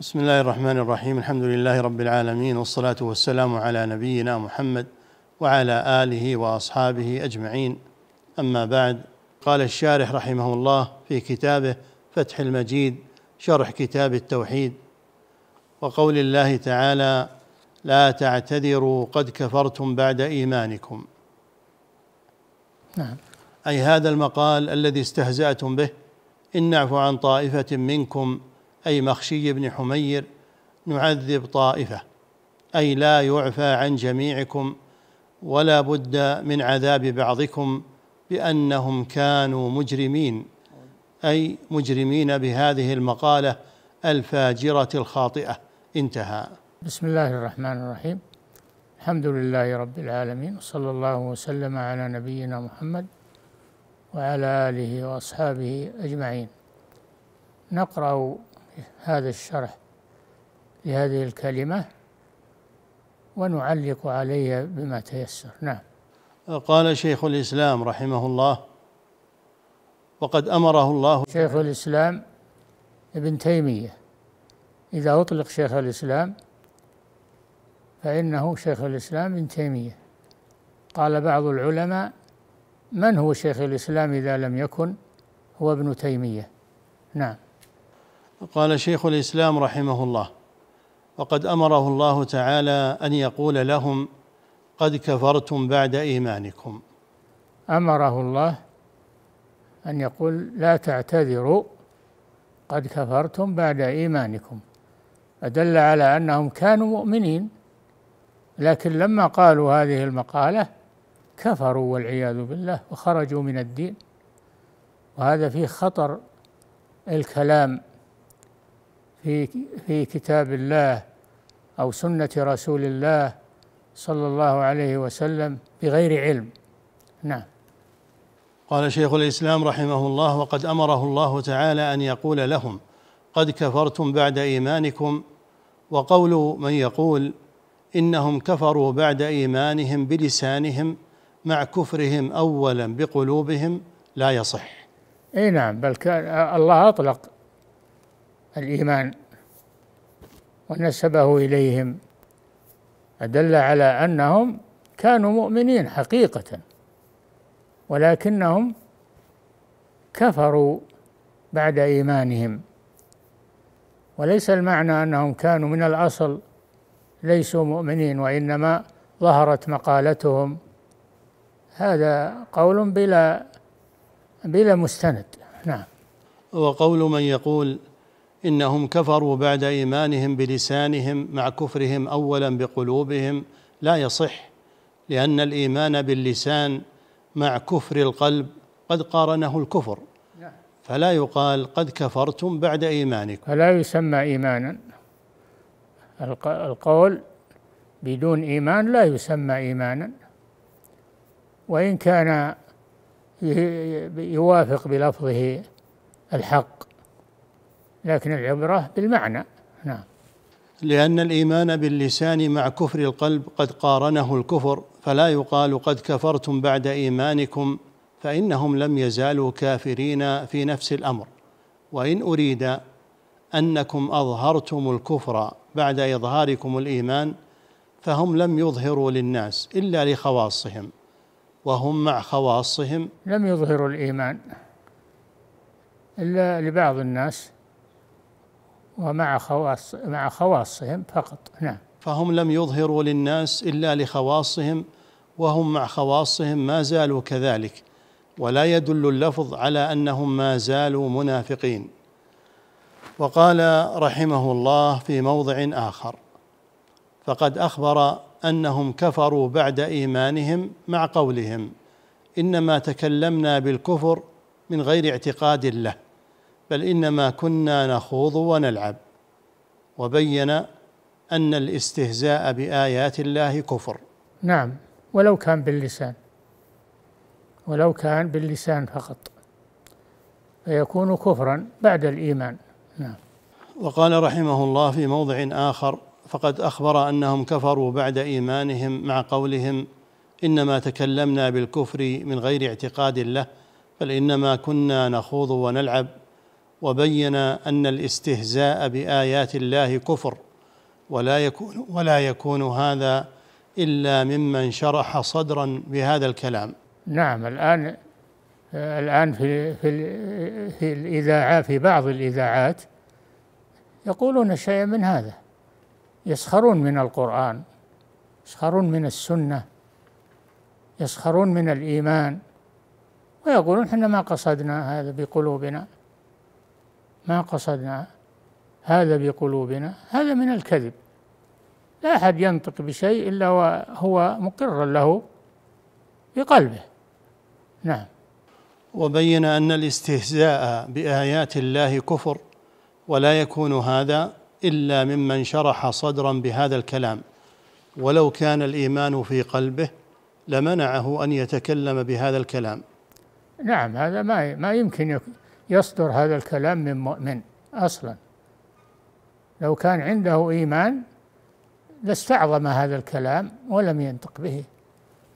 بسم الله الرحمن الرحيم الحمد لله رب العالمين والصلاة والسلام على نبينا محمد وعلى آله وأصحابه أجمعين أما بعد قال الشارح رحمه الله في كتابه فتح المجيد شرح كتاب التوحيد وقول الله تعالى لا تعتذروا قد كفرتم بعد إيمانكم نعم أي هذا المقال الذي استهزأتم به إن نعفو عن طائفة منكم أي مخشي بن حمير نعذب طائفة أي لا يعفى عن جميعكم ولا بد من عذاب بعضكم بأنهم كانوا مجرمين أي مجرمين بهذه المقالة الفاجرة الخاطئة انتهى بسم الله الرحمن الرحيم الحمد لله رب العالمين وصلى الله وسلم على نبينا محمد وعلى آله وأصحابه أجمعين نقرأ هذا الشرح لهذه الكلمة ونعلق عليها بما تيسر نعم قال شيخ الإسلام رحمه الله وقد أمره الله شيخ الإسلام ابن تيمية إذا أطلق شيخ الإسلام فإنه شيخ الإسلام ابن تيمية قال بعض العلماء من هو شيخ الإسلام إذا لم يكن هو ابن تيمية نعم قال شيخ الاسلام رحمه الله وقد امره الله تعالى ان يقول لهم قد كفرتم بعد ايمانكم امره الله ان يقول لا تعتذروا قد كفرتم بعد ايمانكم ادل على انهم كانوا مؤمنين لكن لما قالوا هذه المقاله كفروا والعياذ بالله وخرجوا من الدين وهذا فيه خطر الكلام في في كتاب الله او سنه رسول الله صلى الله عليه وسلم بغير علم نعم قال شيخ الاسلام رحمه الله وقد امره الله تعالى ان يقول لهم قد كفرتم بعد ايمانكم وقول من يقول انهم كفروا بعد ايمانهم بلسانهم مع كفرهم اولا بقلوبهم لا يصح اي نعم بل كان الله اطلق الإيمان ونسبه إليهم أدل على أنهم كانوا مؤمنين حقيقة ولكنهم كفروا بعد إيمانهم وليس المعنى أنهم كانوا من الأصل ليسوا مؤمنين وإنما ظهرت مقالتهم هذا قول بلا بلا مستند نعم وقول من يقول انهم كفروا بعد ايمانهم بلسانهم مع كفرهم اولا بقلوبهم لا يصح لان الايمان باللسان مع كفر القلب قد قارنه الكفر فلا يقال قد كفرتم بعد ايمانكم فلا يسمى ايمانا القول بدون ايمان لا يسمى ايمانا وان كان يوافق بلفظه الحق لكن العبرة بالمعنى نعم لأن الإيمان باللسان مع كفر القلب قد قارنه الكفر فلا يقال قد كفرتم بعد إيمانكم فإنهم لم يزالوا كافرين في نفس الأمر وإن أريد أنكم أظهرتم الكفر بعد إظهاركم الإيمان فهم لم يظهروا للناس إلا لخواصهم وهم مع خواصهم لم يظهروا الإيمان إلا لبعض الناس ومع خواص مع خواصهم فقط نعم فهم لم يظهروا للناس إلا لخواصهم وهم مع خواصهم ما زالوا كذلك ولا يدل اللفظ على أنهم ما زالوا منافقين وقال رحمه الله في موضع آخر فقد أخبر أنهم كفروا بعد إيمانهم مع قولهم إنما تكلمنا بالكفر من غير اعتقاد له بل انما كنا نخوض ونلعب وبين ان الاستهزاء بايات الله كفر نعم ولو كان باللسان ولو كان باللسان فقط فيكون كفرا بعد الايمان نعم وقال رحمه الله في موضع اخر فقد اخبر انهم كفروا بعد ايمانهم مع قولهم انما تكلمنا بالكفر من غير اعتقاد له بل انما كنا نخوض ونلعب وبين ان الاستهزاء بايات الله كفر ولا يكون ولا يكون هذا الا ممن شرح صدرا بهذا الكلام نعم الان الان في في في الاذاعه في بعض الاذاعات يقولون شيئا من هذا يسخرون من القران يسخرون من السنه يسخرون من الايمان ويقولون احنا ما قصدنا هذا بقلوبنا ما قصدنا هذا بقلوبنا هذا من الكذب لا أحد ينطق بشيء إلا وهو مقر له بقلبه نعم وبين أن الاستهزاء بآيات الله كفر ولا يكون هذا إلا ممن شرح صدرا بهذا الكلام ولو كان الإيمان في قلبه لمنعه أن يتكلم بهذا الكلام نعم هذا ما ما يمكن يصدر هذا الكلام من مؤمن اصلا لو كان عنده ايمان لاستعظم هذا الكلام ولم ينطق به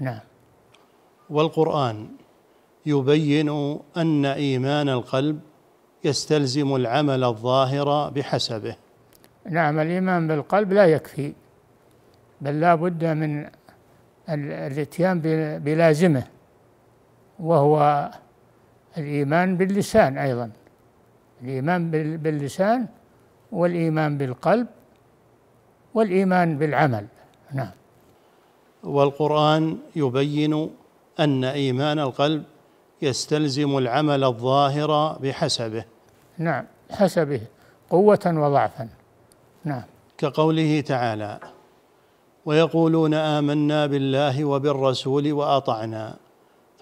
نعم والقران يبين ان ايمان القلب يستلزم العمل الظاهر بحسبه نعم الايمان بالقلب لا يكفي بل لا بد من الاتيان بلازمه وهو الإيمان باللسان أيضا الإيمان باللسان والإيمان بالقلب والإيمان بالعمل نعم والقرآن يبين أن إيمان القلب يستلزم العمل الظاهر بحسبه نعم حسبه قوة وضعفا نعم كقوله تعالى ويقولون آمنا بالله وبالرسول وأطعنا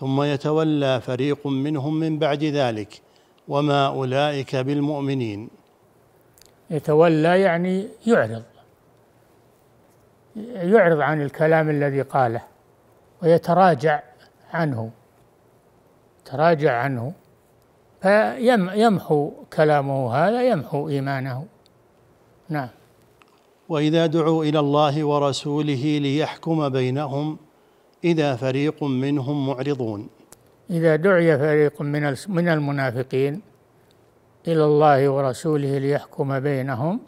ثم يتولى فريق منهم من بعد ذلك وما أولئك بالمؤمنين يتولى يعني يعرض يعرض عن الكلام الذي قاله ويتراجع عنه تراجع عنه فيمحو كلامه هذا يمحو إيمانه نعم وإذا دعوا إلى الله ورسوله ليحكم بينهم إذا فريق منهم معرضون إذا دعي فريق من من المنافقين إلى الله ورسوله ليحكم بينهم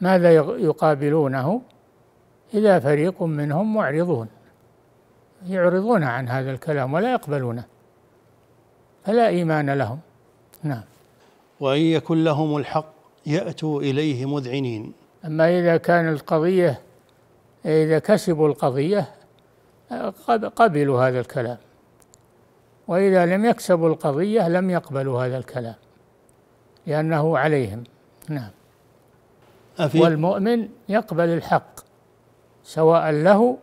ماذا يقابلونه إذا فريق منهم معرضون يعرضون عن هذا الكلام ولا يقبلونه فلا إيمان لهم نعم وإن يكن لهم الحق يأتوا إليه مذعنين أما إذا كان القضية إذا كسبوا القضية قبلوا هذا الكلام وإذا لم يكسبوا القضية لم يقبلوا هذا الكلام لأنه عليهم نعم أفي والمؤمن يقبل الحق سواء له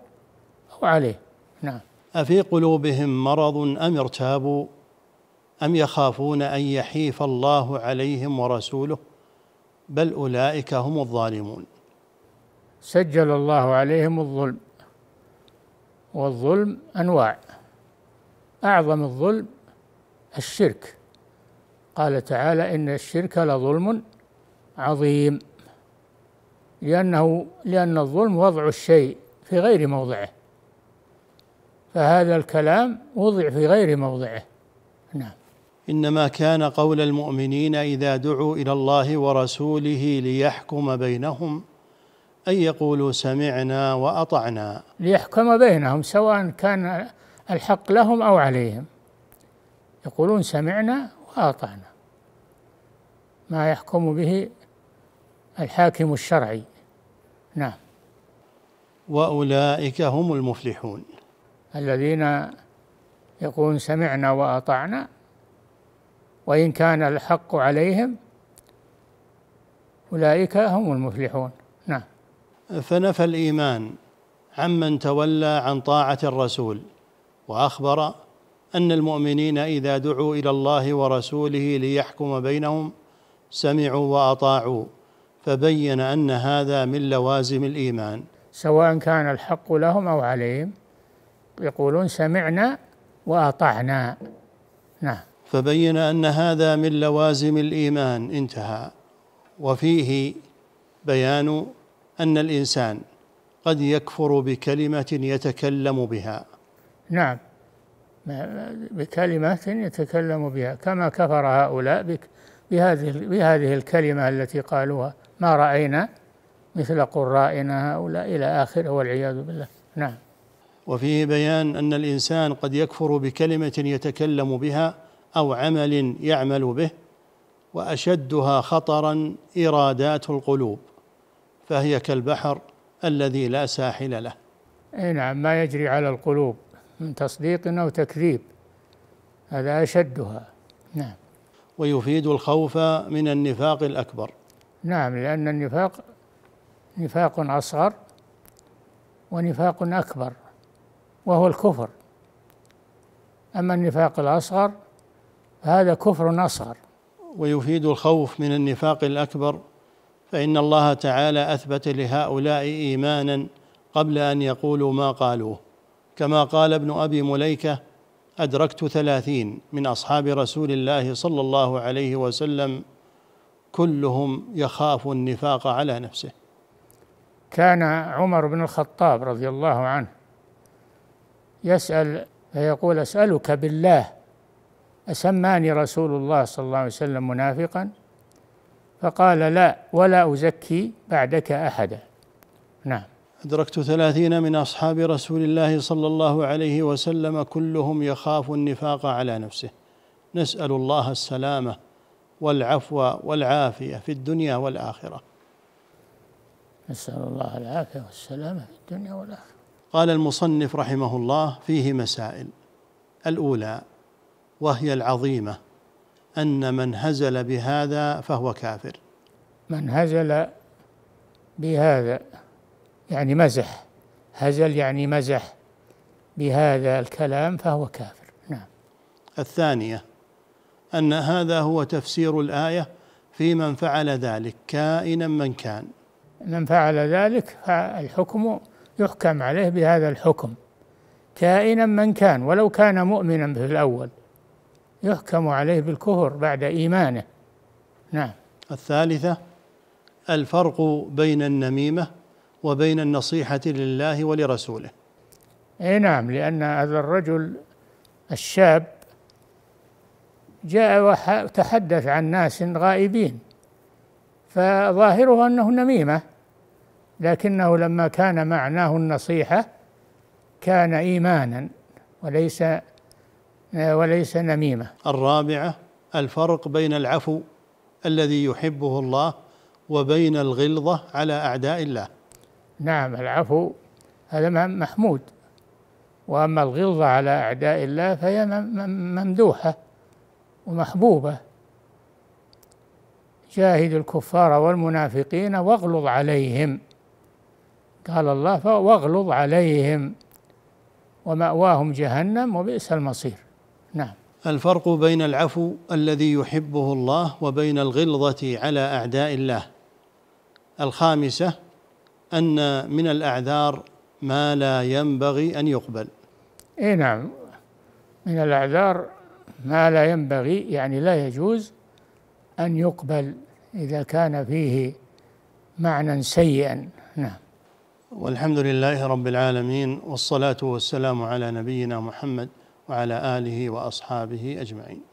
أو عليه نعم أفي قلوبهم مرض أم ارتابوا أم يخافون أن يحيف الله عليهم ورسوله بل أولئك هم الظالمون سجل الله عليهم الظلم والظلم انواع اعظم الظلم الشرك قال تعالى ان الشرك لظلم عظيم لانه لان الظلم وضع الشيء في غير موضعه فهذا الكلام وضع في غير موضعه نعم انما كان قول المؤمنين اذا دعوا الى الله ورسوله ليحكم بينهم أن يقولوا سمعنا وأطعنا ليحكم بينهم سواء كان الحق لهم أو عليهم يقولون سمعنا وأطعنا ما يحكم به الحاكم الشرعي نعم واولئك هم المفلحون الذين يقولون سمعنا واطعنا وان كان الحق عليهم اولئك هم المفلحون فنفى الإيمان عمن تولى عن طاعة الرسول وأخبر أن المؤمنين إذا دعوا إلى الله ورسوله ليحكم بينهم سمعوا وأطاعوا فبين أن هذا من لوازم الإيمان سواء كان الحق لهم أو عليهم يقولون سمعنا وأطعنا نعم فبين أن هذا من لوازم الإيمان انتهى وفيه بيان أن الإنسان قد يكفر بكلمة يتكلم بها نعم بكلمة يتكلم بها كما كفر هؤلاء بك بهذه بهذه الكلمة التي قالوها ما رأينا مثل قرائنا هؤلاء إلى آخره والعياذ بالله نعم وفيه بيان أن الإنسان قد يكفر بكلمة يتكلم بها أو عمل يعمل به وأشدها خطرا إرادات القلوب فهي كالبحر الذي لا ساحل له اي نعم ما يجري على القلوب من تصديق او تكذيب هذا اشدها نعم ويفيد الخوف من النفاق الاكبر نعم لان النفاق نفاق اصغر ونفاق اكبر وهو الكفر اما النفاق الاصغر فهذا كفر اصغر ويفيد الخوف من النفاق الاكبر فان الله تعالى اثبت لهؤلاء ايمانا قبل ان يقولوا ما قالوه كما قال ابن ابي مليكه ادركت ثلاثين من اصحاب رسول الله صلى الله عليه وسلم كلهم يخاف النفاق على نفسه كان عمر بن الخطاب رضي الله عنه يسال فيقول اسالك بالله اسماني رسول الله صلى الله عليه وسلم منافقا فقال لا ولا أزكي بعدك أحدا نعم أدركت ثلاثين من أصحاب رسول الله صلى الله عليه وسلم كلهم يخاف النفاق على نفسه نسأل الله السلامة والعفو والعافية في الدنيا والآخرة نسأل الله العافية والسلامة في الدنيا والآخرة قال المصنف رحمه الله فيه مسائل الأولى وهي العظيمة أن من هزل بهذا فهو كافر من هزل بهذا يعني مزح هزل يعني مزح بهذا الكلام فهو كافر نعم الثانية أن هذا هو تفسير الآية في من فعل ذلك كائنا من كان من فعل ذلك فالحكم يحكم عليه بهذا الحكم كائنا من كان ولو كان مؤمنا في الأول يحكم عليه بالكفر بعد إيمانه نعم الثالثة الفرق بين النميمة وبين النصيحة لله ولرسوله اي نعم لأن هذا الرجل الشاب جاء وتحدث عن ناس غائبين فظاهره أنه نميمة لكنه لما كان معناه النصيحة كان إيمانا وليس آه، وليس نميمة الرابعة الفرق بين العفو الذي يحبه الله وبين الغلظة على أعداء الله نعم العفو هذا محمود وأما الغلظة على أعداء الله فهي ممدوحة ومحبوبة جاهد الكفار والمنافقين واغلظ عليهم قال الله واغلظ عليهم ومأواهم جهنم وبئس المصير نعم الفرق بين العفو الذي يحبه الله وبين الغلظة على أعداء الله الخامسة أن من الأعذار ما لا ينبغي أن يقبل اي نعم من الأعذار ما لا ينبغي يعني لا يجوز أن يقبل إذا كان فيه معنى سيئا نعم والحمد لله رب العالمين والصلاة والسلام على نبينا محمد وعلى آله وأصحابه أجمعين